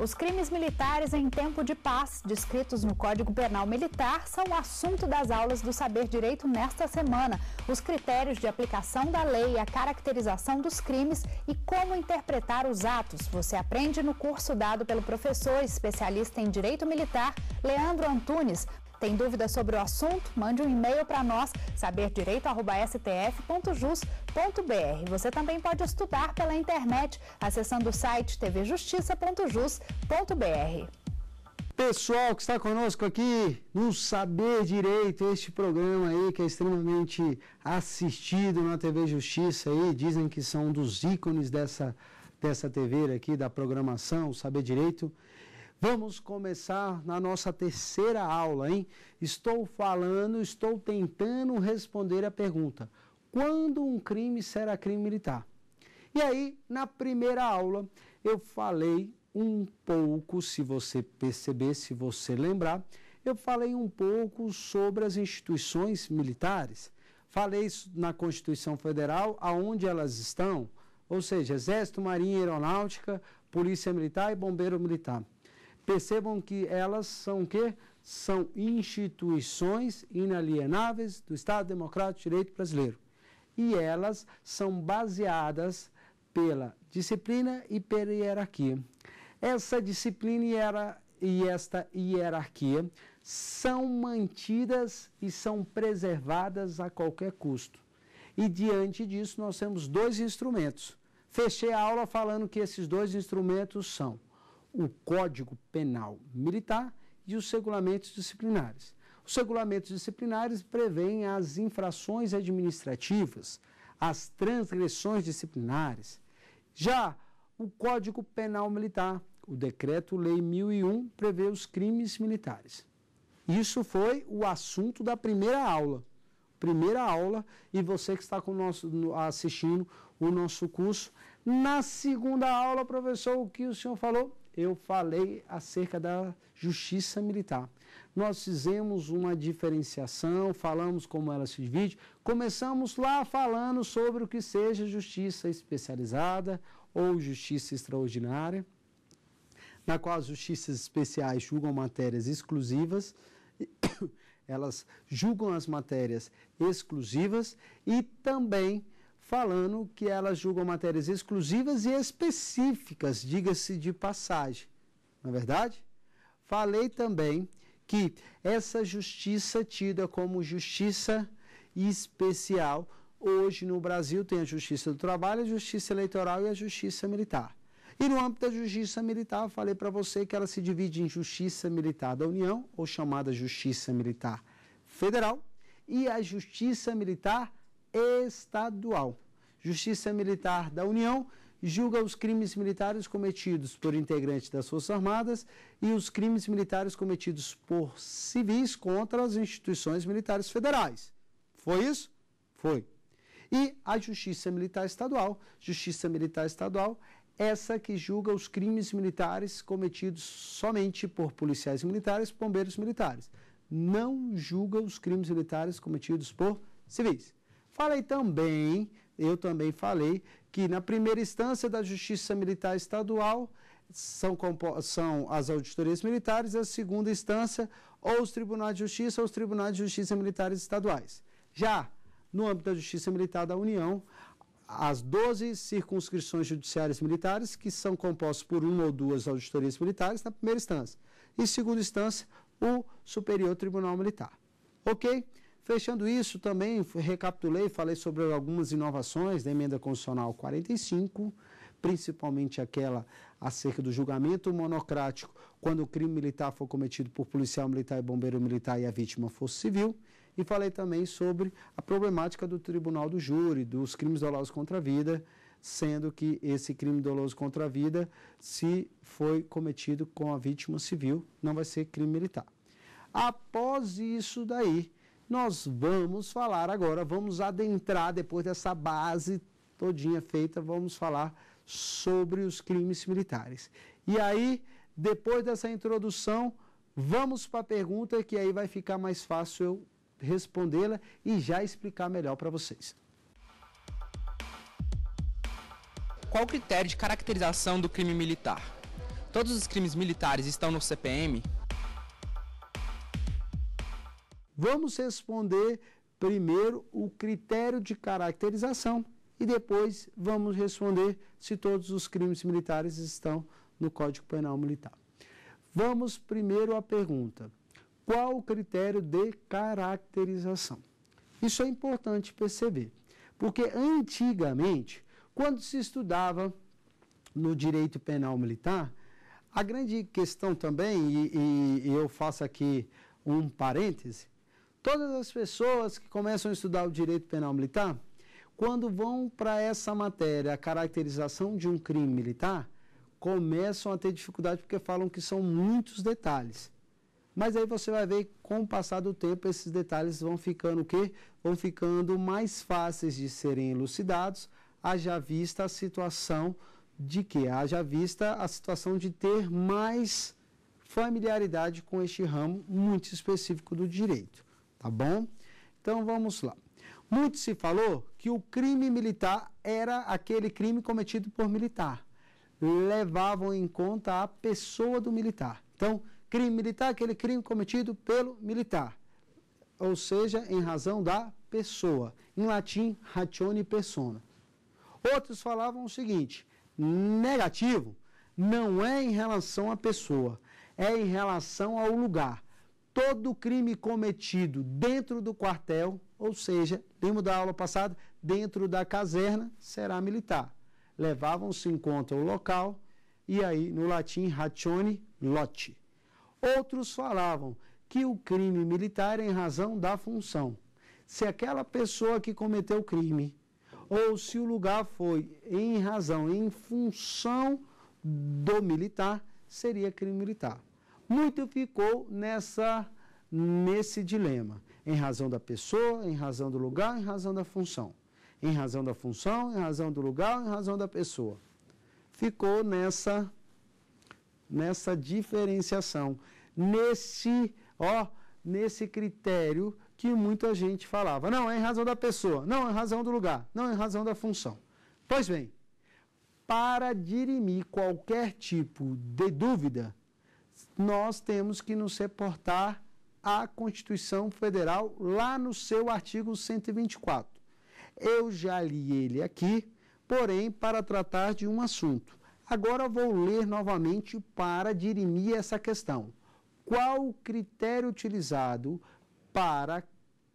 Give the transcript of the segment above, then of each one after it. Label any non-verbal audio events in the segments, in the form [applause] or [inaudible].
Os crimes militares em tempo de paz, descritos no Código Penal Militar, são o assunto das aulas do Saber Direito nesta semana. Os critérios de aplicação da lei, a caracterização dos crimes e como interpretar os atos. Você aprende no curso dado pelo professor especialista em Direito Militar, Leandro Antunes, tem dúvidas sobre o assunto? Mande um e-mail para nós, saberdireito.stf.jus.br. Você também pode estudar pela internet, acessando o site tvjustiça.jus.br. Pessoal que está conosco aqui no Saber Direito, este programa aí que é extremamente assistido na TV Justiça aí, dizem que são um dos ícones dessa, dessa TV aqui, da programação, Saber Direito. Vamos começar na nossa terceira aula, hein? Estou falando, estou tentando responder a pergunta: quando um crime será crime militar? E aí, na primeira aula, eu falei um pouco, se você perceber, se você lembrar, eu falei um pouco sobre as instituições militares. Falei na Constituição Federal, aonde elas estão, ou seja, Exército, Marinha, Aeronáutica, Polícia Militar e Bombeiro Militar. Percebam que elas são o quê? São instituições inalienáveis do Estado Democrático de Direito Brasileiro. E elas são baseadas pela disciplina e pela hierarquia. Essa disciplina e esta hierarquia são mantidas e são preservadas a qualquer custo. E diante disso, nós temos dois instrumentos. Fechei a aula falando que esses dois instrumentos são o Código Penal Militar e os regulamentos disciplinares. Os regulamentos disciplinares prevêem as infrações administrativas, as transgressões disciplinares. Já o Código Penal Militar, o Decreto-Lei 1001, prevê os crimes militares. Isso foi o assunto da primeira aula. Primeira aula, e você que está com nosso, assistindo o nosso curso. Na segunda aula, professor, o que o senhor falou? eu falei acerca da justiça militar. Nós fizemos uma diferenciação, falamos como ela se divide, começamos lá falando sobre o que seja justiça especializada ou justiça extraordinária, na qual as justiças especiais julgam matérias exclusivas, [coughs] elas julgam as matérias exclusivas e também falando que elas julgam matérias exclusivas e específicas, diga-se de passagem. Não é verdade? Falei também que essa justiça tida como justiça especial, hoje no Brasil tem a justiça do trabalho, a justiça eleitoral e a justiça militar. E no âmbito da justiça militar, falei para você que ela se divide em justiça militar da União, ou chamada justiça militar federal, e a justiça militar estadual. Justiça Militar da União julga os crimes militares cometidos por integrantes das Forças Armadas e os crimes militares cometidos por civis contra as instituições militares federais. Foi isso? Foi. E a Justiça Militar Estadual, Justiça Militar Estadual, essa que julga os crimes militares cometidos somente por policiais militares, bombeiros militares. Não julga os crimes militares cometidos por civis. Falei também, eu também falei, que na primeira instância da Justiça Militar Estadual são, são as auditorias militares, a segunda instância, ou os tribunais de justiça, ou os tribunais de justiça militares estaduais. Já no âmbito da Justiça Militar da União, as 12 circunscrições judiciárias militares, que são compostas por uma ou duas auditorias militares, na primeira instância. E, segunda instância, o Superior Tribunal Militar. Ok? Fechando isso, também recapitulei, falei sobre algumas inovações da emenda constitucional 45, principalmente aquela acerca do julgamento monocrático quando o crime militar for cometido por policial militar e bombeiro militar e a vítima fosse civil. E falei também sobre a problemática do tribunal do júri, dos crimes dolosos contra a vida, sendo que esse crime doloso contra a vida, se foi cometido com a vítima civil, não vai ser crime militar. Após isso daí, nós vamos falar agora, vamos adentrar depois dessa base todinha feita, vamos falar sobre os crimes militares. E aí, depois dessa introdução, vamos para a pergunta que aí vai ficar mais fácil eu respondê-la e já explicar melhor para vocês. Qual o critério de caracterização do crime militar? Todos os crimes militares estão no CPM? Vamos responder primeiro o critério de caracterização e depois vamos responder se todos os crimes militares estão no Código Penal Militar. Vamos primeiro à pergunta: qual o critério de caracterização? Isso é importante perceber, porque antigamente, quando se estudava no direito penal militar, a grande questão também, e, e eu faço aqui um parêntese, Todas as pessoas que começam a estudar o direito penal militar, quando vão para essa matéria, a caracterização de um crime militar, começam a ter dificuldade porque falam que são muitos detalhes. Mas aí você vai ver com o passar do tempo esses detalhes vão ficando o quê? Vão ficando mais fáceis de serem elucidados, haja vista a situação de que haja vista a situação de ter mais familiaridade com este ramo muito específico do direito tá bom? Então vamos lá. Muito se falou que o crime militar era aquele crime cometido por militar. Levavam em conta a pessoa do militar. Então, crime militar é aquele crime cometido pelo militar, ou seja, em razão da pessoa. Em latim, ratione persona. Outros falavam o seguinte: negativo não é em relação à pessoa, é em relação ao lugar todo crime cometido dentro do quartel, ou seja, lembro da aula passada, dentro da caserna, será militar. Levavam-se em conta o local, e aí no latim ratione lote. Outros falavam que o crime militar era é em razão da função. Se aquela pessoa que cometeu o crime, ou se o lugar foi em razão, em função do militar, seria crime militar muito ficou nessa nesse dilema, em razão da pessoa, em razão do lugar, em razão da função. Em razão da função, em razão do lugar, em razão da pessoa. Ficou nessa nessa diferenciação, nesse, ó, nesse critério que muita gente falava. Não, é em razão da pessoa, não, é em razão do lugar, não, é em razão da função. Pois bem, para dirimir qualquer tipo de dúvida, nós temos que nos reportar à Constituição Federal, lá no seu artigo 124. Eu já li ele aqui, porém, para tratar de um assunto. Agora vou ler novamente para dirimir essa questão. Qual o critério utilizado para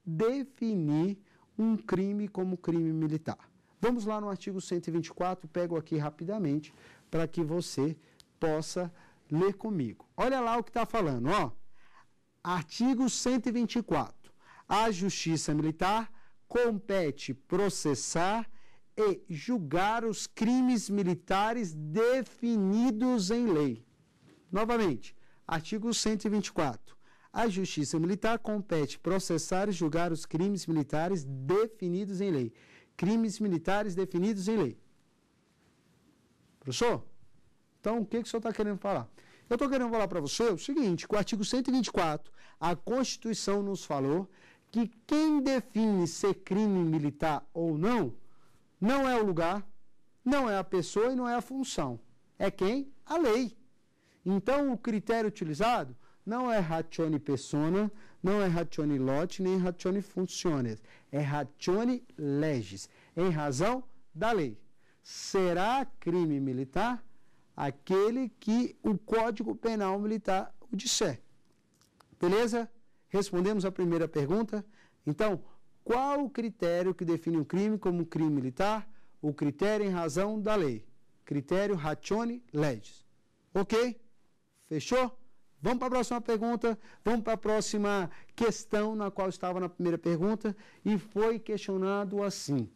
definir um crime como crime militar? Vamos lá no artigo 124, pego aqui rapidamente para que você possa ler comigo. Olha lá o que está falando, ó. Artigo 124. A Justiça Militar compete processar e julgar os crimes militares definidos em lei. Novamente, artigo 124. A Justiça Militar compete processar e julgar os crimes militares definidos em lei. Crimes militares definidos em lei. Professor? Então, o que, que o senhor está querendo falar? Eu estou querendo falar para você o seguinte: com o artigo 124, a Constituição nos falou que quem define ser crime militar ou não, não é o lugar, não é a pessoa e não é a função. É quem? A lei. Então, o critério utilizado não é ratione persona, não é ratione lote, nem ratione funciones. É ratione legis, em razão da lei. Será crime militar? aquele que o Código Penal Militar o disser. Beleza? Respondemos a primeira pergunta? Então, qual o critério que define um crime como crime militar? O critério em razão da lei. Critério ratione legis. Ok? Fechou? Vamos para a próxima pergunta, vamos para a próxima questão na qual estava na primeira pergunta e foi questionado assim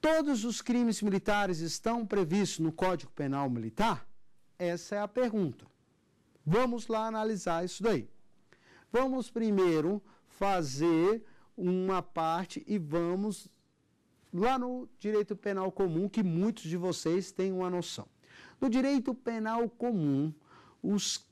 todos os crimes militares estão previstos no Código Penal Militar? Essa é a pergunta. Vamos lá analisar isso daí. Vamos primeiro fazer uma parte e vamos lá no direito penal comum, que muitos de vocês têm uma noção. No direito penal comum, os,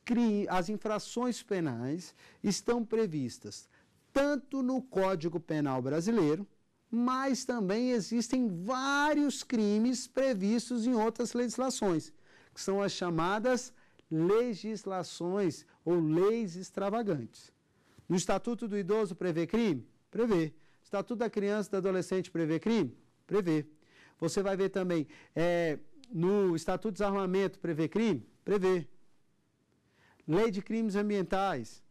as infrações penais estão previstas tanto no Código Penal Brasileiro, mas também existem vários crimes previstos em outras legislações, que são as chamadas legislações ou leis extravagantes. No Estatuto do Idoso prevê crime? Prevê. Estatuto da Criança e do Adolescente prevê crime? Prevê. Você vai ver também é, no Estatuto de Desarmamento prevê crime? Prevê. Lei de Crimes Ambientais.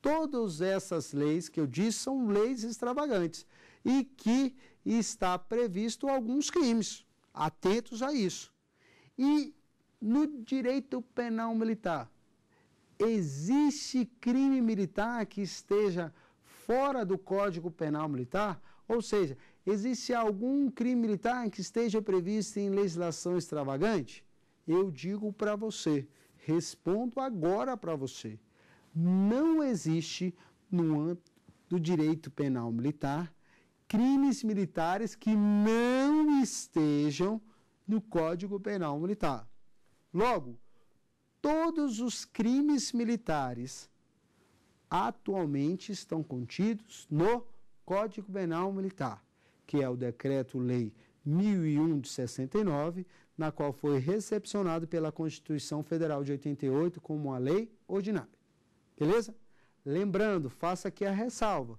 Todas essas leis que eu disse são leis extravagantes e que está previsto alguns crimes. Atentos a isso. E no direito penal militar, existe crime militar que esteja fora do Código Penal Militar? Ou seja, existe algum crime militar que esteja previsto em legislação extravagante? Eu digo para você, respondo agora para você. Não existe no âmbito do direito penal militar crimes militares que não estejam no Código Penal Militar. Logo, todos os crimes militares atualmente estão contidos no Código Penal Militar, que é o Decreto-Lei 1001 de 69, na qual foi recepcionado pela Constituição Federal de 88 como uma lei ordinária. Beleza? Lembrando, faça aqui a ressalva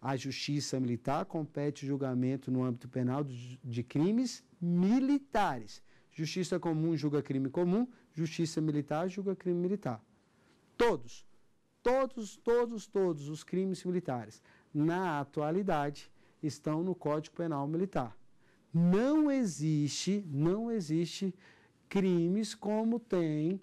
à Justiça Militar compete o julgamento no âmbito penal de crimes militares. Justiça comum julga crime comum, justiça militar julga crime militar. Todos, todos, todos, todos os crimes militares, na atualidade, estão no Código Penal Militar. Não existe, não existe crimes como tem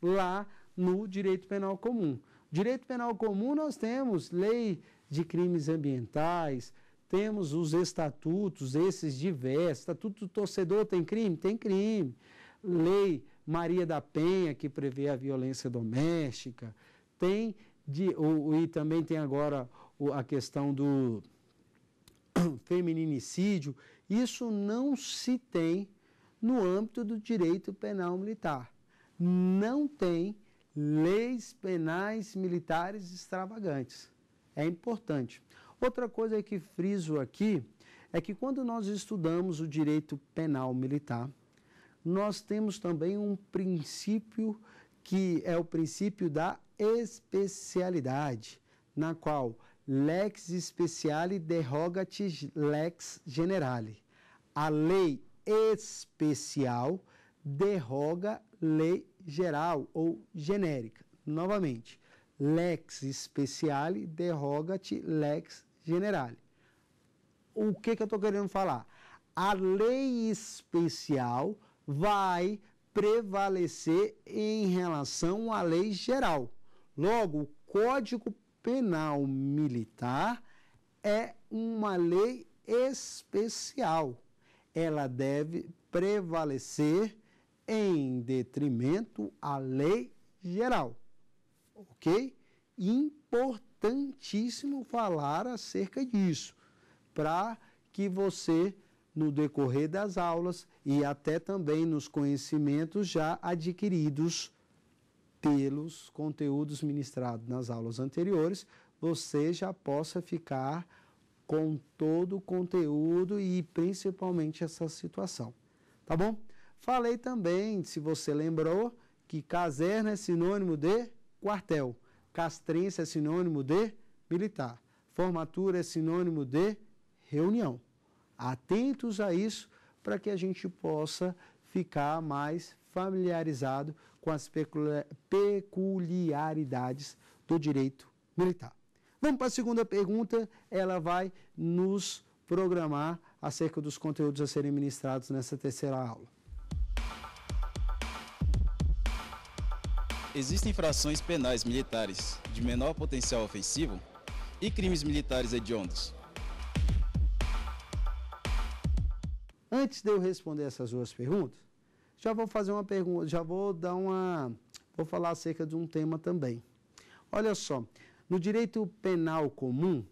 lá no direito penal comum. Direito penal comum nós temos lei de crimes ambientais, temos os estatutos, esses diversos. Estatuto do torcedor tem crime? Tem crime. Lei Maria da Penha, que prevê a violência doméstica, tem de, o, e também tem agora a questão do [coughs] feminicídio. Isso não se tem no âmbito do direito penal militar. Não tem leis penais militares extravagantes é importante. Outra coisa é que friso aqui é que quando nós estudamos o direito penal militar, nós temos também um princípio que é o princípio da especialidade, na qual lex speciali derogatis lex generale. A lei especial derroga lei geral ou genérica. Novamente, lex speciale derogat lex generale. O que, que eu estou querendo falar? A lei especial vai prevalecer em relação à lei geral. Logo, o Código Penal Militar é uma lei especial. Ela deve prevalecer em detrimento à lei geral ok? Importantíssimo falar acerca disso, para que você, no decorrer das aulas e até também nos conhecimentos já adquiridos pelos conteúdos ministrados nas aulas anteriores, você já possa ficar com todo o conteúdo e principalmente essa situação. Tá bom? Falei também, se você lembrou, que caserna é sinônimo de quartel. Castrense é sinônimo de militar. Formatura é sinônimo de reunião. Atentos a isso para que a gente possa ficar mais familiarizado com as peculiaridades do direito militar. Vamos para a segunda pergunta, ela vai nos programar acerca dos conteúdos a serem ministrados nessa terceira aula. Existem infrações penais militares de menor potencial ofensivo e crimes militares hediondos. Antes de eu responder essas duas perguntas, já vou fazer uma pergunta, já vou dar uma, vou falar acerca de um tema também. Olha só, no direito penal comum,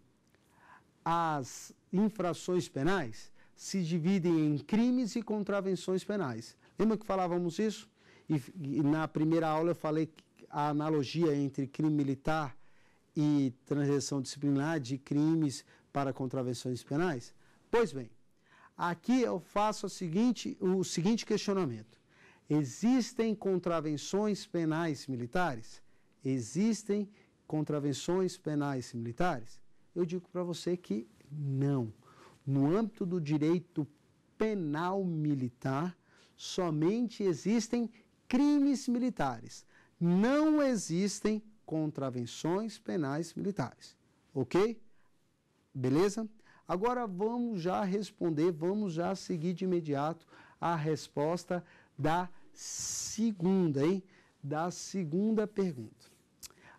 as infrações penais se dividem em crimes e contravenções penais. Lembra que falávamos isso? E, e na primeira aula eu falei a analogia entre crime militar e transgressão disciplinar de crimes para contravenções penais? Pois bem, aqui eu faço seguinte, o seguinte questionamento. Existem contravenções penais militares? Existem contravenções penais militares? Eu digo para você que não. No âmbito do direito penal militar, somente existem crimes militares. Não existem contravenções penais militares. Ok? Beleza? Agora vamos já responder, vamos já seguir de imediato a resposta da segunda, hein? Da segunda pergunta.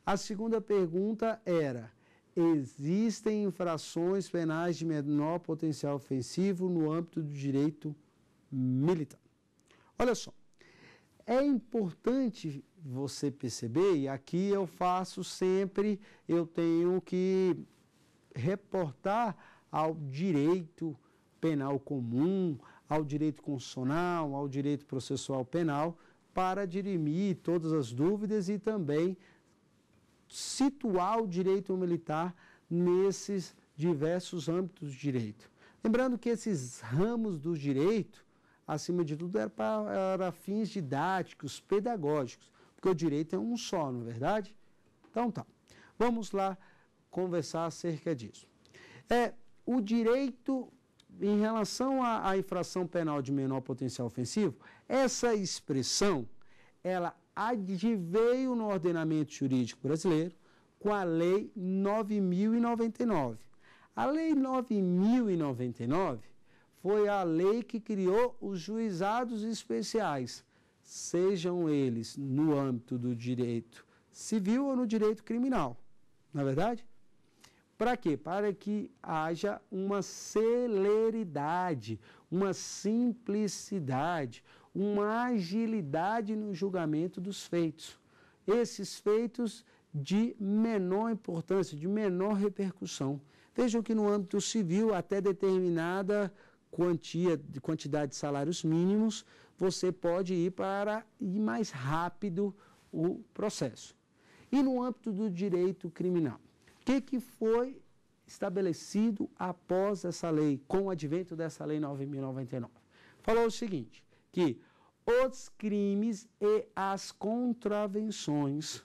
A segunda pergunta era: existem infrações penais de menor potencial ofensivo no âmbito do direito militar? Olha só, é importante você perceber, e aqui eu faço sempre, eu tenho que reportar ao direito penal comum, ao direito constitucional, ao direito processual penal, para dirimir todas as dúvidas e também situar o direito militar nesses diversos âmbitos do direito. Lembrando que esses ramos do direito acima de tudo, era para fins didáticos, pedagógicos, porque o direito é um só, não é verdade? Então tá. Vamos lá conversar acerca disso. É, o direito em relação à, à infração penal de menor potencial ofensivo, essa expressão, ela adveio no ordenamento jurídico brasileiro com a Lei 9099. A Lei 9099 foi a lei que criou os juizados especiais, sejam eles no âmbito do direito civil ou no direito criminal. Na é verdade? Para quê? Para que haja uma celeridade, uma simplicidade, uma agilidade no julgamento dos feitos. Esses feitos de menor importância, de menor repercussão. Vejam que no âmbito civil, até determinada quantia, de quantidade de salários mínimos, você pode ir para ir mais rápido o processo. E no âmbito do direito criminal, o que, que foi estabelecido após essa lei, com o advento dessa lei 9.099? Falou o seguinte, que os crimes e as contravenções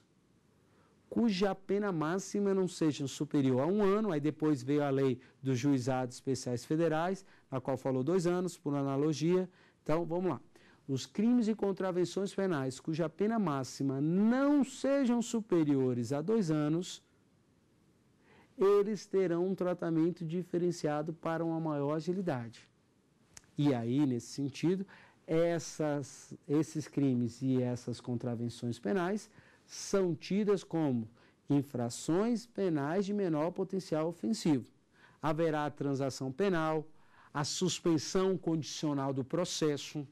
cuja pena máxima não seja superior a um ano, aí depois veio a lei dos juizados especiais federais, na qual falou dois anos, por analogia. Então, vamos lá. Os crimes e contravenções penais cuja pena máxima não sejam superiores a dois anos, eles terão um tratamento diferenciado para uma maior agilidade. E aí, nesse sentido, essas, esses crimes e essas contravenções penais são tidas como infrações penais de menor potencial ofensivo. Haverá a transação penal, a suspensão condicional do processo,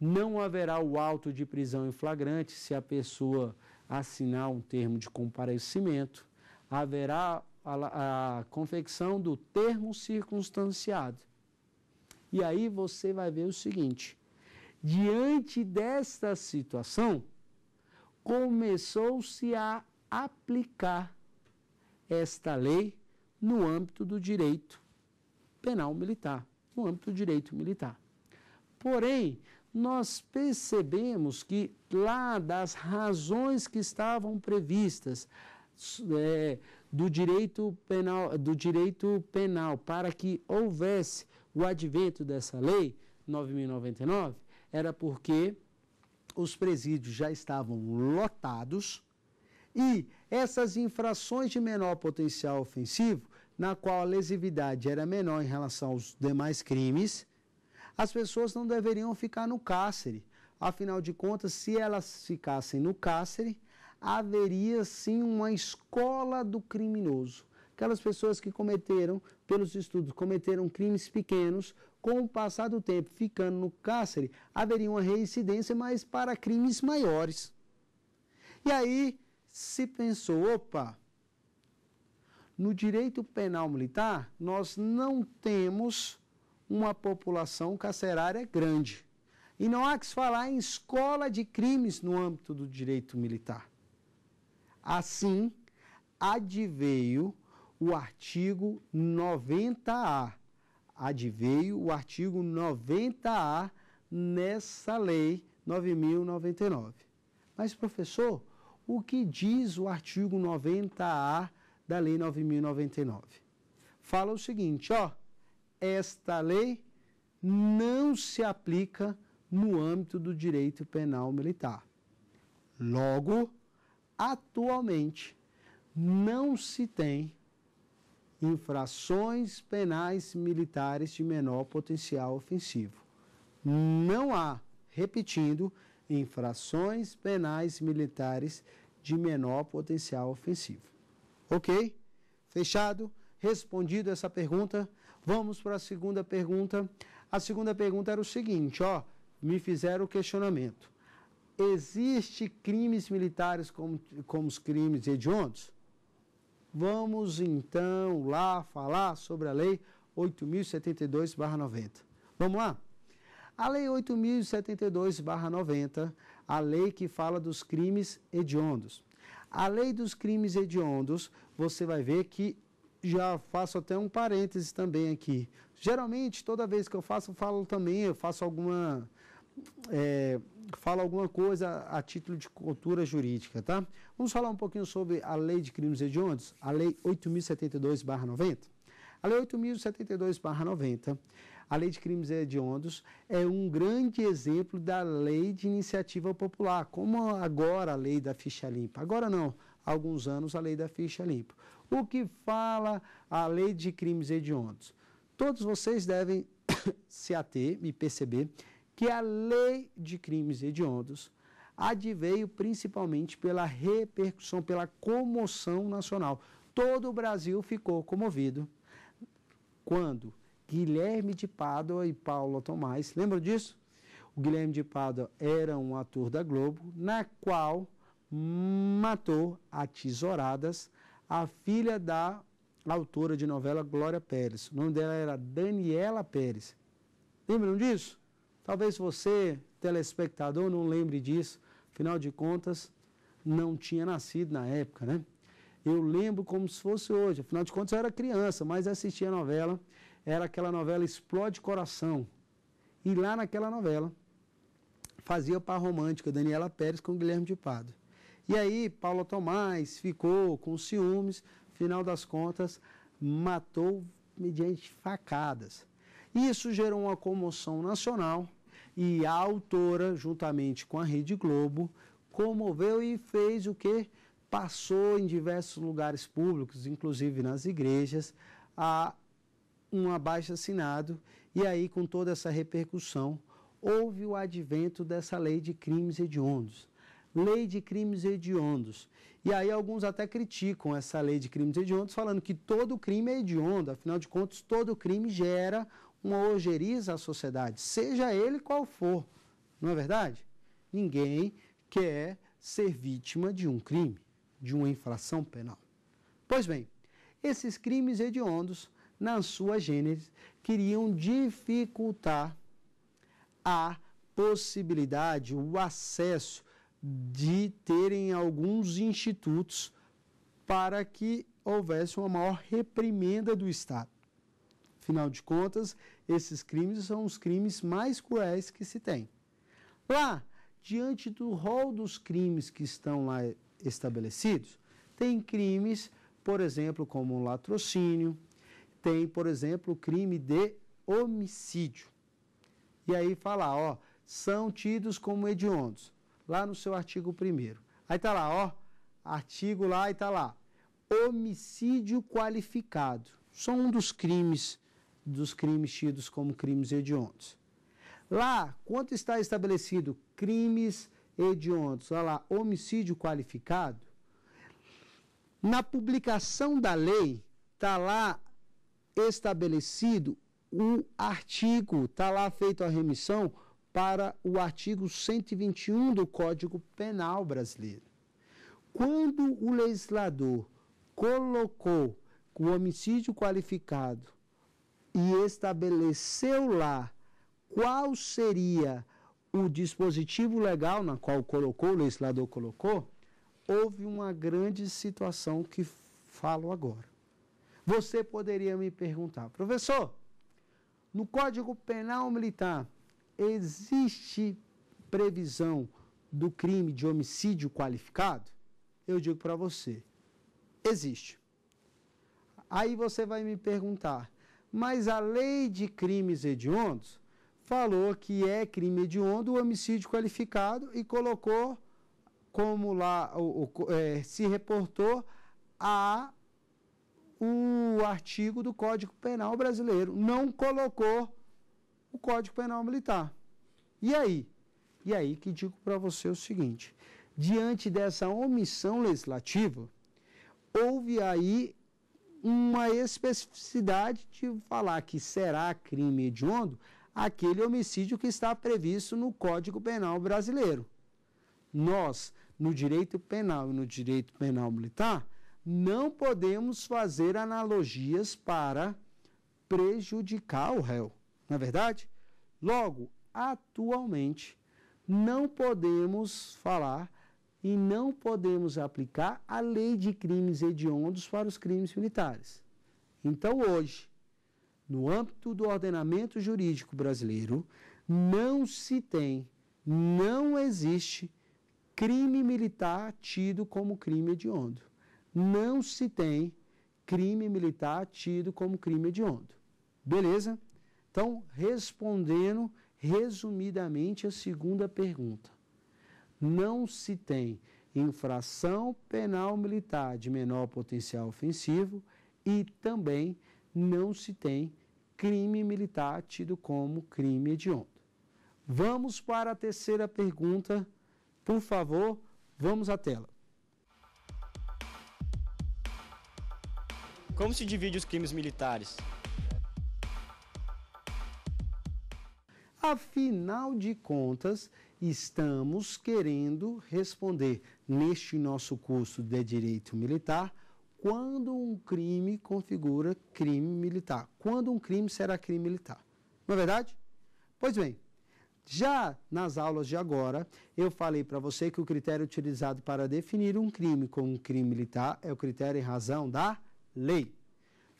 não haverá o auto de prisão em flagrante se a pessoa assinar um termo de comparecimento, haverá a, a confecção do termo circunstanciado. E aí você vai ver o seguinte: diante desta situação, começou-se a aplicar esta lei no âmbito do direito penal militar, no âmbito do direito militar. Porém, nós percebemos que lá das razões que estavam previstas é, do direito penal do direito penal para que houvesse o advento dessa lei 9099 era porque os presídios já estavam lotados e essas infrações de menor potencial ofensivo, na qual a lesividade era menor em relação aos demais crimes, as pessoas não deveriam ficar no cárcere. Afinal de contas, se elas ficassem no cárcere, haveria sim uma escola do criminoso. Aquelas pessoas que cometeram, pelos estudos, cometeram crimes pequenos, com o passar do tempo ficando no cárcere, haveria uma reincidência, mas para crimes maiores. E aí se pensou: opa, no direito penal militar, nós não temos uma população carcerária grande. E não há que se falar em escola de crimes no âmbito do direito militar. Assim, adveio o artigo 90A adveio o artigo 90A nessa lei 9099. Mas, professor, o que diz o artigo 90A da lei 9099? Fala o seguinte, ó, esta lei não se aplica no âmbito do direito penal militar. Logo, atualmente não se tem infrações penais militares de menor potencial ofensivo. Não há, repetindo, infrações penais militares de menor potencial ofensivo. Ok? Fechado? Respondido essa pergunta, vamos para a segunda pergunta. A segunda pergunta era o seguinte, ó, me fizeram o questionamento. Existe crimes militares como, como os crimes hediondos? Vamos então lá falar sobre a Lei 8072-90. Vamos lá? A Lei 8072-90, a lei que fala dos crimes hediondos. A lei dos crimes hediondos, você vai ver que já faço até um parêntese também aqui. Geralmente, toda vez que eu faço, eu falo também, eu faço alguma é, fala alguma coisa a título de cultura jurídica, tá? Vamos falar um pouquinho sobre a Lei de Crimes Hediondos, a Lei 8.072-90. A Lei 8.072-90, a Lei de Crimes Hediondos, é um grande exemplo da Lei de Iniciativa Popular, como agora a Lei da Ficha Limpa. Agora não, há alguns anos a Lei da Ficha Limpa. O que fala a Lei de Crimes Hediondos? Todos vocês devem [coughs] se ater e perceber que a lei de crimes hediondos adveio principalmente pela repercussão, pela comoção nacional. Todo o Brasil ficou comovido quando Guilherme de Pádua e Paulo Tomás, lembram disso? O Guilherme de Pádua era um ator da Globo, na qual matou a Tesouradas, a filha da autora de novela Glória Pérez. O nome dela era Daniela Pérez. Lembram disso? Talvez você, telespectador, não lembre disso, afinal de contas, não tinha nascido na época, né? Eu lembro como se fosse hoje, afinal de contas eu era criança, mas assistia a novela, era aquela novela Explode Coração. E lá naquela novela, fazia o par romântico Daniela Pérez com Guilherme de Pado. E aí, Paula Tomás ficou com ciúmes, final das contas, matou mediante facadas. Isso gerou uma comoção nacional e a autora, juntamente com a Rede Globo, comoveu e fez o que? Passou em diversos lugares públicos, inclusive nas igrejas, a um abaixo assinado. E aí, com toda essa repercussão, houve o advento dessa lei de crimes hediondos. Lei de crimes hediondos. E aí alguns até criticam essa lei de crimes hediondos, falando que todo crime é hediondo, afinal de contas, todo crime gera uma ojeriza à sociedade, seja ele qual for. Não é verdade? Ninguém quer ser vítima de um crime, de uma infração penal. Pois bem, esses crimes hediondos, na sua gênese, queriam dificultar a possibilidade, o acesso de terem alguns institutos para que houvesse uma maior reprimenda do Estado. Afinal de contas, esses crimes são os crimes mais cruéis que se tem. Lá, diante do rol dos crimes que estão lá estabelecidos, tem crimes, por exemplo, como um latrocínio, tem, por exemplo, o crime de homicídio. E aí fala, ó, são tidos como hediondos, lá no seu artigo 1 Aí tá lá, ó, artigo lá e tá lá, homicídio qualificado. Só um dos crimes dos crimes tidos como crimes hediondos. Lá, quanto está estabelecido crimes hediondos, olha lá, homicídio qualificado, na publicação da lei está lá estabelecido o artigo, está lá feita a remissão para o artigo 121 do Código Penal brasileiro. Quando o legislador colocou o homicídio qualificado e estabeleceu lá qual seria o dispositivo legal na qual colocou, o legislador colocou, houve uma grande situação que falo agora. Você poderia me perguntar, professor, no Código Penal Militar existe previsão do crime de homicídio qualificado? Eu digo para você, existe. Aí você vai me perguntar, mas a lei de crimes hediondos falou que é crime hediondo o homicídio qualificado e colocou como lá o, o, é, se reportou a o artigo do Código Penal brasileiro. Não colocou o Código Penal Militar. E aí? E aí que digo para você o seguinte: diante dessa omissão legislativa, houve aí uma especificidade de falar que será crime hediondo aquele homicídio que está previsto no Código Penal brasileiro. Nós, no direito penal e no direito penal militar, não podemos fazer analogias para prejudicar o réu, não é verdade? Logo, atualmente, não podemos falar e não podemos aplicar a lei de crimes hediondos para os crimes militares. Então, hoje, no âmbito do ordenamento jurídico brasileiro, não se tem, não existe crime militar tido como crime hediondo. Não se tem crime militar tido como crime hediondo. Beleza? Então, respondendo resumidamente a segunda pergunta não se tem infração penal militar de menor potencial ofensivo e também não se tem crime militar tido como crime hediondo. Vamos para a terceira pergunta. Por favor, vamos à tela. Como se divide os crimes militares? Afinal de contas, estamos querendo responder neste nosso curso de direito militar quando um crime configura crime militar, quando um crime será crime militar. Não é verdade? Pois bem, já nas aulas de agora, eu falei para você que o critério utilizado para definir um crime como um crime militar é o critério em razão da lei.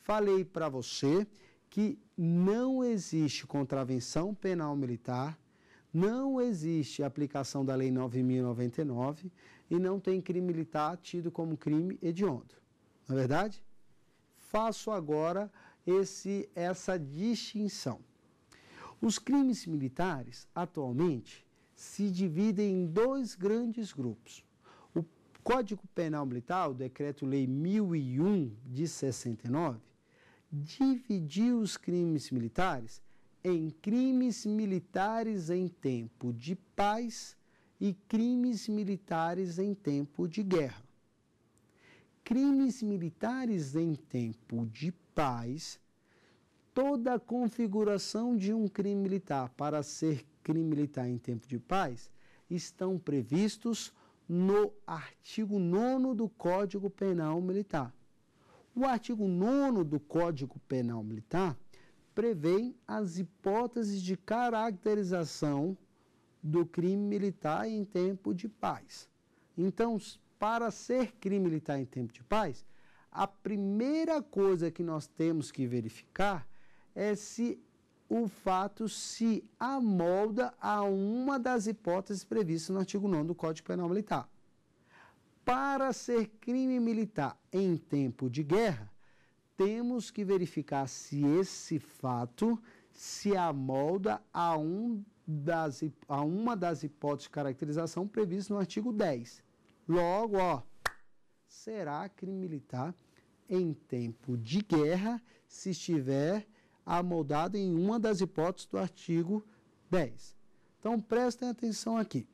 Falei para você que não existe contravenção penal militar, não existe aplicação da Lei 9.099 e não tem crime militar tido como crime hediondo. Não é verdade? Faço agora esse, essa distinção. Os crimes militares, atualmente, se dividem em dois grandes grupos. O Código Penal Militar, o Decreto-Lei 1001 de 69, dividiu os crimes militares em crimes militares em tempo de paz e crimes militares em tempo de guerra. Crimes militares em tempo de paz, toda a configuração de um crime militar para ser crime militar em tempo de paz estão previstos no artigo 9 do Código Penal Militar. O artigo 9 do Código Penal Militar prevê as hipóteses de caracterização do crime militar em tempo de paz. Então, para ser crime militar em tempo de paz, a primeira coisa que nós temos que verificar é se o fato se amolda a uma das hipóteses previstas no artigo 9 do Código Penal Militar. Para ser crime militar em tempo de guerra, temos que verificar se esse fato se amolda a, um das, a uma das hipóteses de caracterização previstas no artigo 10. Logo, ó, será crime militar em tempo de guerra se estiver amoldado em uma das hipóteses do artigo 10. Então prestem atenção aqui.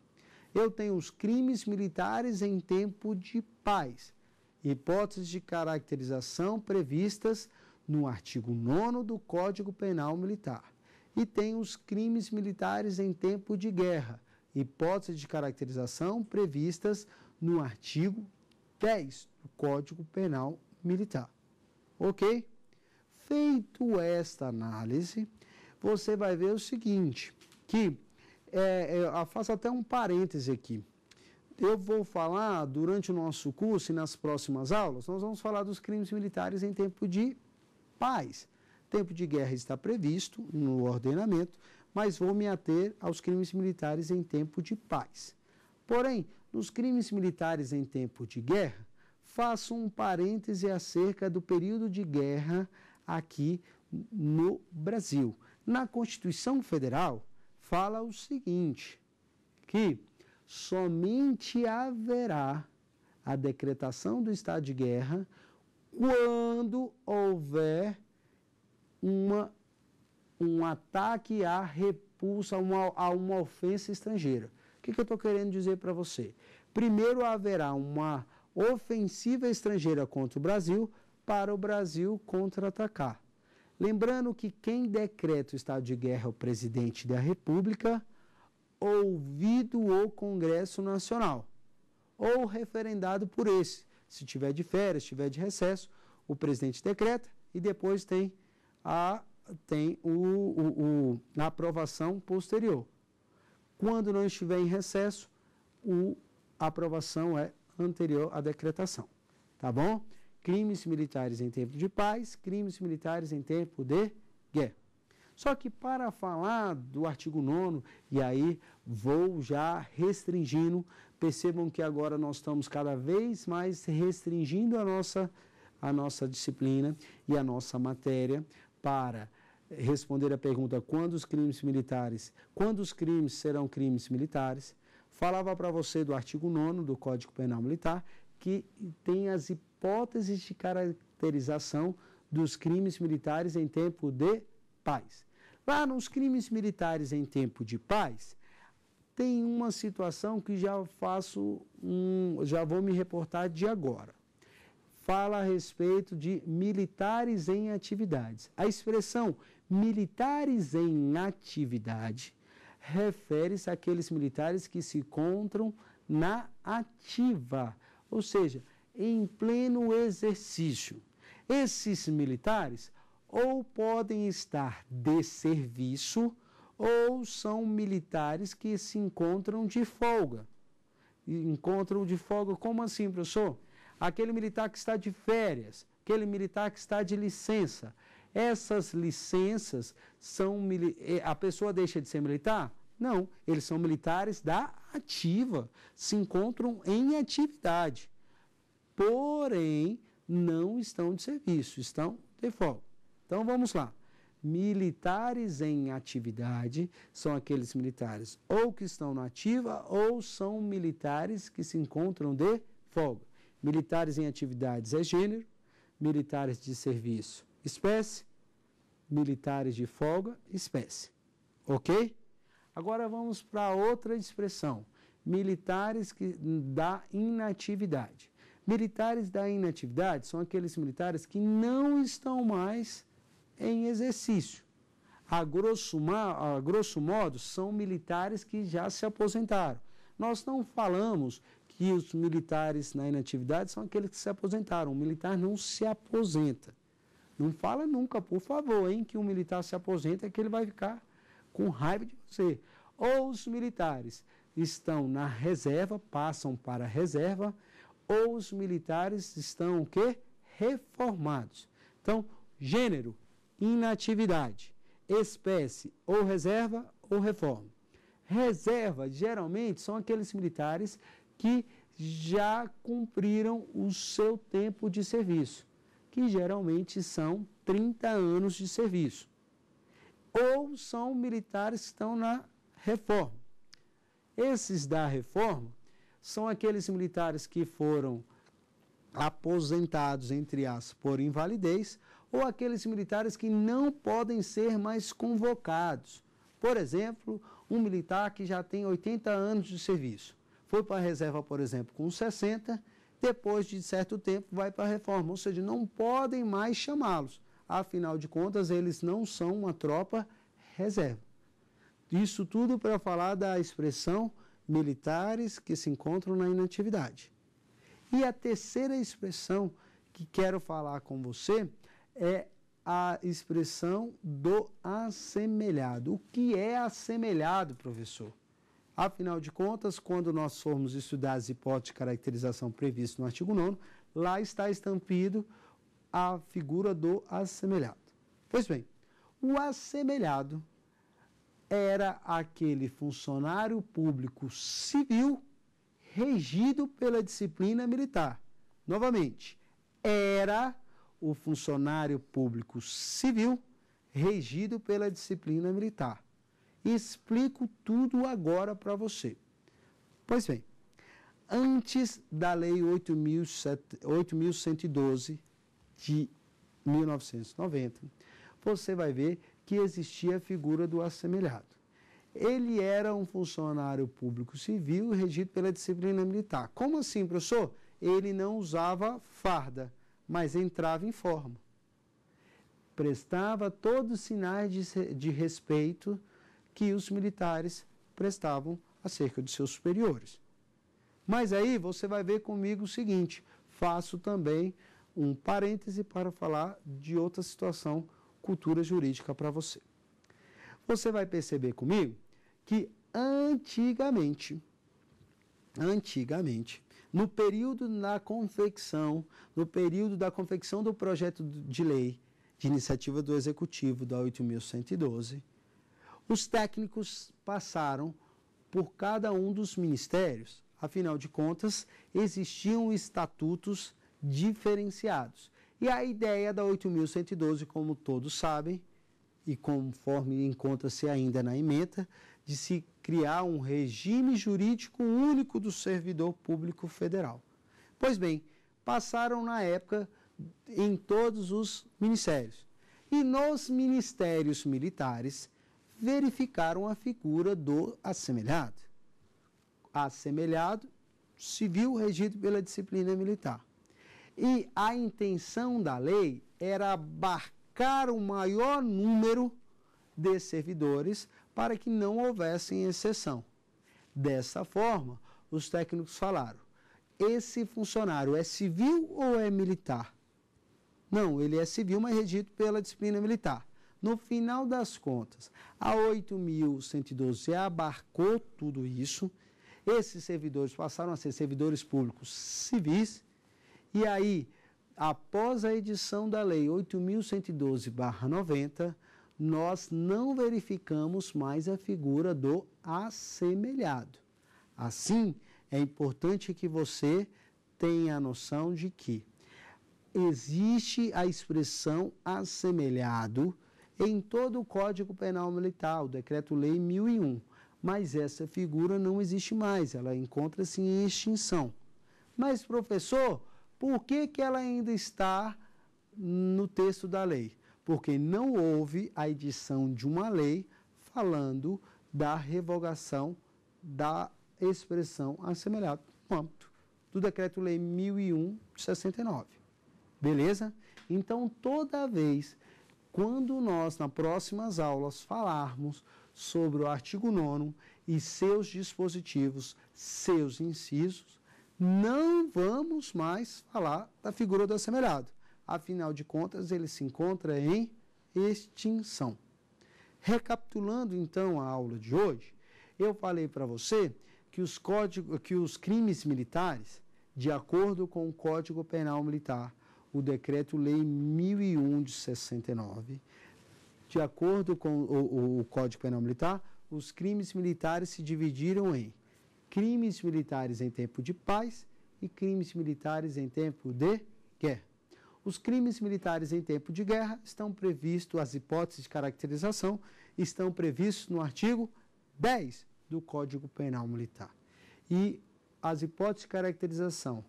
Eu tenho os crimes militares em tempo de paz, hipóteses de caracterização previstas no artigo 9 do Código Penal Militar. E tenho os crimes militares em tempo de guerra, hipóteses de caracterização previstas no artigo 10 do Código Penal Militar. Ok? Feito esta análise, você vai ver o seguinte, que é, é, eu faço até um parêntese aqui. Eu vou falar durante o nosso curso e nas próximas aulas, nós vamos falar dos crimes militares em tempo de paz. Tempo de guerra está previsto no ordenamento, mas vou me ater aos crimes militares em tempo de paz. Porém, nos crimes militares em tempo de guerra, faço um parêntese acerca do período de guerra aqui no Brasil. Na Constituição Federal, fala o seguinte: que somente haverá a decretação do estado de guerra quando houver uma, um ataque à repulsa, uma, a uma ofensa estrangeira. O que, que eu estou querendo dizer para você? Primeiro haverá uma ofensiva estrangeira contra o Brasil para o Brasil contra-atacar. Lembrando que quem decreta o estado de guerra é o presidente da República, ouvido o Congresso Nacional, ou referendado por esse. Se tiver de férias, se tiver de recesso, o presidente decreta e depois tem a, tem o, o, o a aprovação posterior. Quando não estiver em recesso, o, a aprovação é anterior à decretação. Tá bom? crimes militares em tempo de paz, crimes militares em tempo de guerra. Só que para falar do artigo 9, e aí vou já restringindo, percebam que agora nós estamos cada vez mais restringindo a nossa, a nossa disciplina e a nossa matéria para responder a pergunta quando os crimes militares, quando os crimes serão crimes militares. Falava para você do artigo 9 do Código Penal Militar, que tem as hipóteses de caracterização dos crimes militares em tempo de paz. Lá nos crimes militares em tempo de paz, tem uma situação que já faço um, já vou me reportar de agora. Fala a respeito de militares em atividades. A expressão militares em atividade refere-se àqueles militares que se encontram na ativa ou seja, em pleno exercício. Esses militares ou podem estar de serviço ou são militares que se encontram de folga. Encontram de folga, como assim, professor? Aquele militar que está de férias, aquele militar que está de licença. Essas licenças são. Eh, a pessoa deixa de ser militar? Não, eles são militares da ativa, se encontram em atividade, porém não estão de serviço, estão de folga. Então vamos lá. Militares em atividade são aqueles militares ou que estão na ativa ou são militares que se encontram de folga. Militares em atividades é gênero, militares de serviço, espécie, militares de folga, espécie. Ok? Agora vamos para outra expressão: militares que, hum, da inatividade. Militares da inatividade são aqueles militares que não estão mais em exercício. A grosso, a grosso modo, são militares que já se aposentaram. Nós não falamos que os militares na inatividade são aqueles que se aposentaram. O militar não se aposenta. Não fala nunca, por favor, hein, que um militar se aposenta é que ele vai ficar com raiva de você. Ou os militares estão na reserva, passam para a reserva, ou os militares estão o quê? Reformados. Então, gênero, inatividade. Espécie, ou reserva ou reforma. Reserva, geralmente, são aqueles militares que já cumpriram o seu tempo de serviço, que geralmente são 30 anos de serviço ou são militares que estão na reforma. Esses da reforma são aqueles militares que foram aposentados, entre aspas, por invalidez, ou aqueles militares que não podem ser mais convocados. Por exemplo, um militar que já tem 80 anos de serviço. Foi para a reserva, por exemplo, com 60, depois de certo tempo vai para a reforma, ou seja, não podem mais chamá-los afinal de contas, eles não são uma tropa reserva. Isso tudo para falar da expressão militares que se encontram na inatividade. E a terceira expressão que quero falar com você é a expressão do assemelhado. O que é assemelhado, professor? Afinal de contas, quando nós formos estudar as hipóteses de caracterização previstas no artigo 9, lá está estampido a figura do assemelhado. Pois bem, o assemelhado era aquele funcionário público civil regido pela disciplina militar. Novamente, era o funcionário público civil regido pela disciplina militar. Explico tudo agora para você. Pois bem, antes da Lei 8.112, de 1990, você vai ver que existia a figura do assemelhado. Ele era um funcionário público civil regido pela disciplina militar. Como assim, professor? Ele não usava farda, mas entrava em forma. Prestava todos os sinais de, de respeito que os militares prestavam acerca de seus superiores. Mas aí você vai ver comigo o seguinte: faço também um parêntese para falar de outra situação, cultura jurídica para você. Você vai perceber comigo que antigamente, antigamente, no período da confecção, no período da confecção do projeto de lei de iniciativa do executivo da 8112, os técnicos passaram por cada um dos ministérios. Afinal de contas, existiam estatutos diferenciados. E a ideia da 8.112, como todos sabem, e conforme encontra-se ainda na emenda, de se criar um regime jurídico único do servidor público federal. Pois bem, passaram na época em todos os ministérios. E nos ministérios militares verificaram a figura do assemelhado. Assemelhado, civil regido pela disciplina militar. E a intenção da lei era abarcar o maior número de servidores para que não houvessem exceção. Dessa forma, os técnicos falaram: esse funcionário é civil ou é militar? Não, ele é civil, mas regido pela disciplina militar. No final das contas, a 8.112 abarcou tudo isso. Esses servidores passaram a ser servidores públicos civis e aí, após a edição da Lei 8.112-90, nós não verificamos mais a figura do assemelhado. Assim, é importante que você tenha a noção de que existe a expressão assemelhado em todo o Código Penal Militar, o Decreto-Lei 1001, mas essa figura não existe mais, ela encontra-se em extinção. Mas, professor, por que, que ela ainda está no texto da lei? Porque não houve a edição de uma lei falando da revogação da expressão assemelhada no âmbito do Decreto-Lei 1001 de 69. Beleza? Então, toda vez quando nós, nas próximas aulas, falarmos sobre o artigo 9 e seus dispositivos, seus incisos, não vamos mais falar da figura do assemelhado. Afinal de contas, ele se encontra em extinção. Recapitulando então a aula de hoje, eu falei para você que os, que os crimes militares, de acordo com o Código Penal Militar, o Decreto-Lei 1001 de 69, de acordo com o, o, o Código Penal Militar, os crimes militares se dividiram em crimes militares em tempo de paz e crimes militares em tempo de guerra. Os crimes militares em tempo de guerra estão previstos, as hipóteses de caracterização estão previstos no artigo 10 do Código Penal Militar. E as hipóteses de caracterização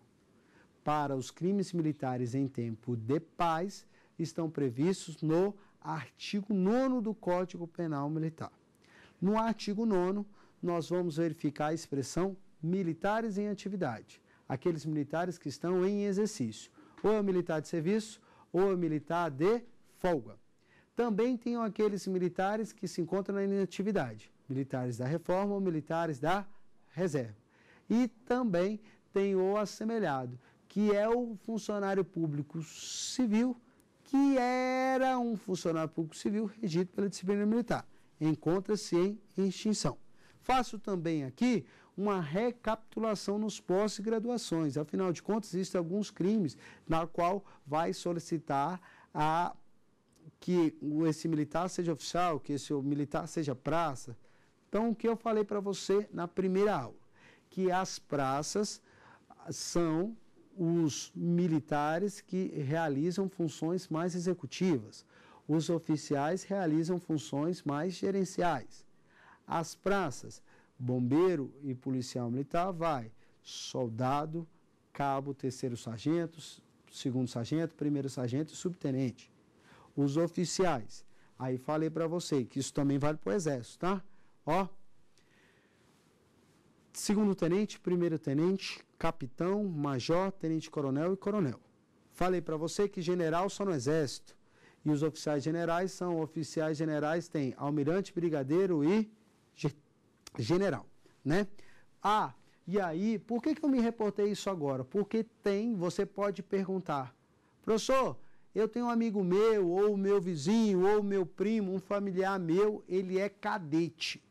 para os crimes militares em tempo de paz estão previstos no artigo 9 do Código Penal Militar. No artigo 9 nós vamos verificar a expressão militares em atividade, aqueles militares que estão em exercício. Ou é o militar de serviço, ou é o militar de folga. Também tem aqueles militares que se encontram na inatividade, militares da reforma ou militares da reserva. E também tem o assemelhado, que é o funcionário público civil, que era um funcionário público civil regido pela disciplina militar. Encontra-se em extinção. Faço também aqui uma recapitulação nos pós-graduações. Afinal de contas, existem alguns crimes na qual vai solicitar a que esse militar seja oficial, que esse militar seja praça. Então, o que eu falei para você na primeira aula? Que as praças são os militares que realizam funções mais executivas, os oficiais realizam funções mais gerenciais. As praças, bombeiro e policial militar vai, soldado, cabo, terceiro sargento, segundo sargento, primeiro sargento e subtenente. Os oficiais, aí falei para você que isso também vale para o exército, tá? Ó, segundo tenente, primeiro tenente, capitão, major, tenente coronel e coronel. Falei para você que general só no exército. E os oficiais generais são oficiais generais, tem almirante, brigadeiro e general, né? Ah, e aí, por que, que eu me reportei isso agora? Porque tem, você pode perguntar, professor, eu tenho um amigo meu, ou meu vizinho, ou meu primo, um familiar meu, ele é cadete,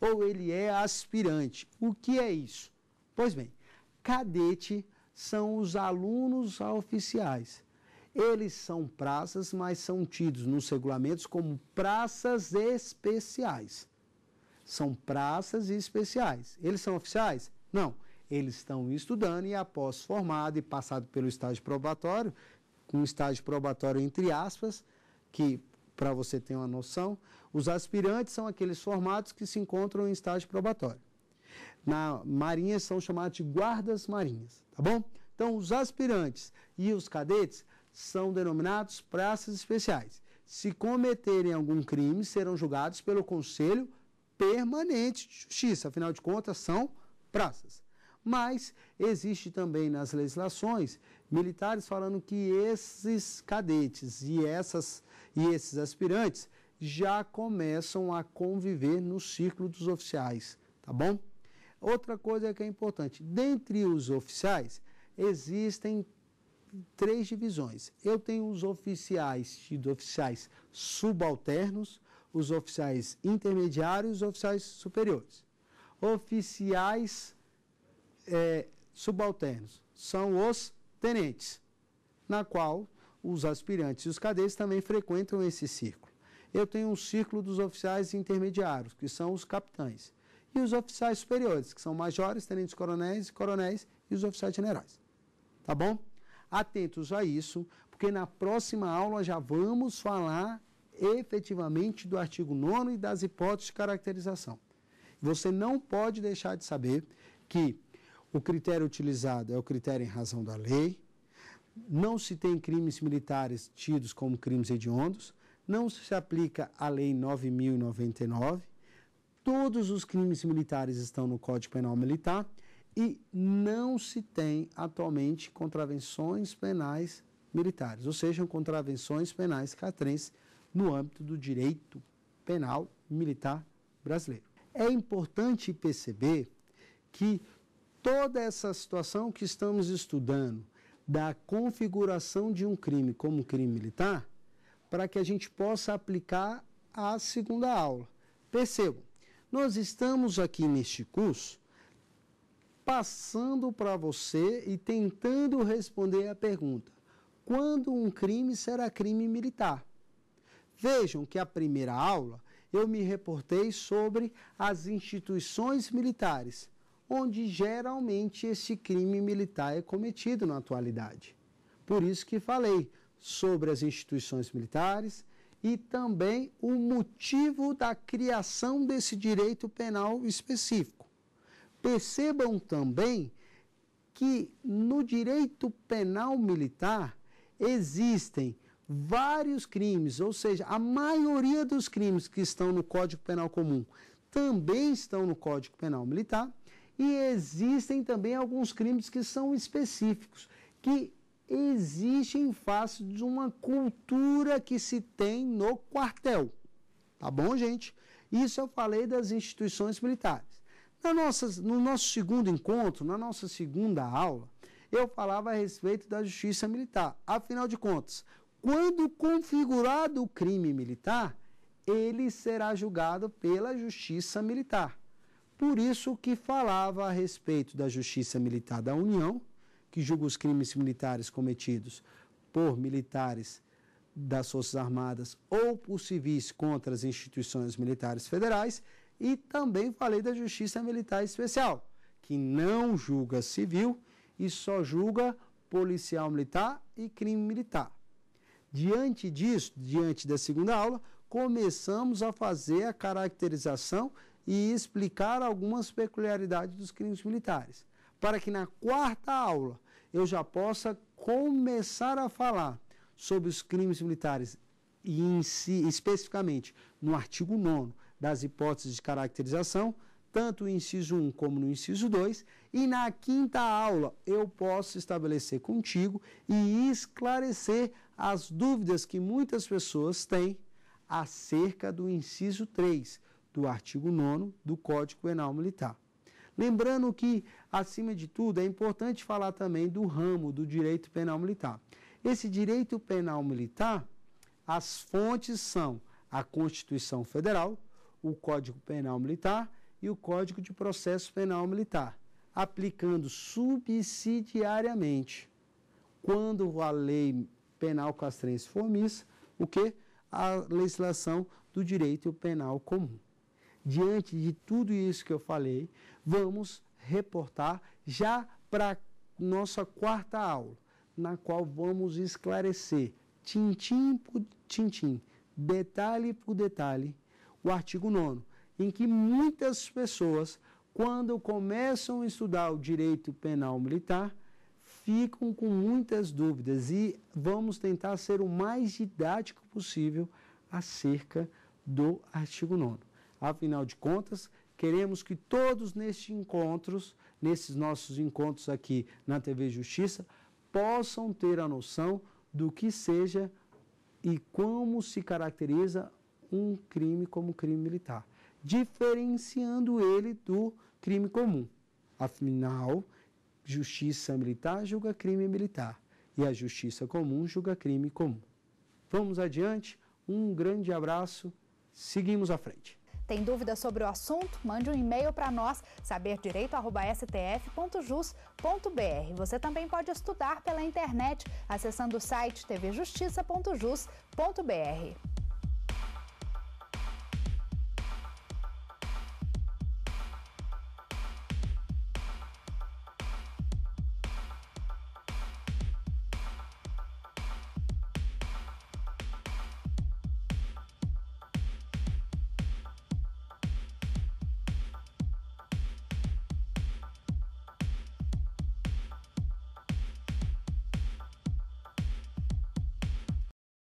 ou ele é aspirante. O que é isso? Pois bem, cadete são os alunos oficiais. Eles são praças, mas são tidos nos regulamentos como praças especiais. São praças e especiais. Eles são oficiais? Não. Eles estão estudando e após formado e passado pelo estágio probatório, um estágio probatório entre aspas, que para você ter uma noção, os aspirantes são aqueles formados que se encontram em estágio probatório. Na Marinha são chamados de guardas marinhas, tá bom? Então, os aspirantes e os cadetes são denominados praças especiais. Se cometerem algum crime, serão julgados pelo Conselho permanente de justiça, afinal de contas, são praças. Mas existe também nas legislações militares falando que esses cadetes e, essas, e esses aspirantes já começam a conviver no círculo dos oficiais, tá bom? Outra coisa que é importante, dentre os oficiais existem três divisões. Eu tenho os oficiais, de oficiais subalternos, os oficiais intermediários e os oficiais superiores. Oficiais é, subalternos são os tenentes, na qual os aspirantes e os cadetes também frequentam esse círculo. Eu tenho um círculo dos oficiais intermediários, que são os capitães, e os oficiais superiores, que são majores, tenentes-coronéis, coronéis e os oficiais generais. Tá bom? Atentos a isso, porque na próxima aula já vamos falar efetivamente do artigo 9 e das hipóteses de caracterização. Você não pode deixar de saber que o critério utilizado é o critério em razão da lei, não se tem crimes militares tidos como crimes hediondos, não se aplica a Lei 9099, todos os crimes militares estão no Código Penal Militar e não se tem atualmente contravenções penais militares, ou seja, contravenções penais catrenses no âmbito do direito penal militar brasileiro. É importante perceber que toda essa situação que estamos estudando da configuração de um crime como crime militar, para que a gente possa aplicar a segunda aula. Percebam, nós estamos aqui neste curso passando para você e tentando responder a pergunta: quando um crime será crime militar? Vejam que a primeira aula eu me reportei sobre as instituições militares, onde geralmente esse crime militar é cometido na atualidade. Por isso que falei sobre as instituições militares e também o motivo da criação desse direito penal específico. Percebam também que no direito penal militar existem vários crimes, ou seja, a maioria dos crimes que estão no Código Penal Comum também estão no Código Penal Militar, e existem também alguns crimes que são específicos, que existem em face de uma cultura que se tem no quartel. Tá bom, gente? Isso eu falei das instituições militares. Na nossa, no nosso segundo encontro, na nossa segunda aula, eu falava a respeito da justiça militar. Afinal de contas, quando configurado o crime militar, ele será julgado pela Justiça Militar. Por isso que falava a respeito da Justiça Militar da União, que julga os crimes militares cometidos por militares das Forças Armadas ou por civis contra as instituições militares federais, e também falei da Justiça Militar Especial, que não julga civil e só julga policial militar e crime militar. Diante disso, diante da segunda aula, começamos a fazer a caracterização e explicar algumas peculiaridades dos crimes militares, para que na quarta aula eu já possa começar a falar sobre os crimes militares e si, especificamente no artigo 9 das hipóteses de caracterização, tanto no inciso 1 como no inciso 2, e na quinta aula eu posso estabelecer contigo e esclarecer as dúvidas que muitas pessoas têm acerca do inciso 3 do artigo 9 do Código Penal Militar. Lembrando que, acima de tudo, é importante falar também do ramo do direito penal militar. Esse direito penal militar, as fontes são a Constituição Federal, o Código Penal Militar e o Código de Processo Penal Militar, aplicando subsidiariamente, quando a lei penal castrense fomiça, o que? A legislação do direito penal comum. Diante de tudo isso que eu falei, vamos reportar já para nossa quarta aula, na qual vamos esclarecer, tintim por tintim, detalhe por detalhe, o artigo 9, em que muitas pessoas, quando começam a estudar o direito penal militar, ficam com muitas dúvidas e vamos tentar ser o mais didático possível acerca do artigo 9. Afinal de contas, queremos que todos nestes encontros, nesses nossos encontros aqui na TV Justiça, possam ter a noção do que seja e como se caracteriza um crime como crime militar, diferenciando ele do crime comum. Afinal, justiça militar julga crime militar e a justiça comum julga crime comum. Vamos adiante, um grande abraço, seguimos à frente. Tem dúvidas sobre o assunto? Mande um e-mail para nós, saberdireito.stf.jus.br. Você também pode estudar pela internet acessando o site tvjustiça.jus.br.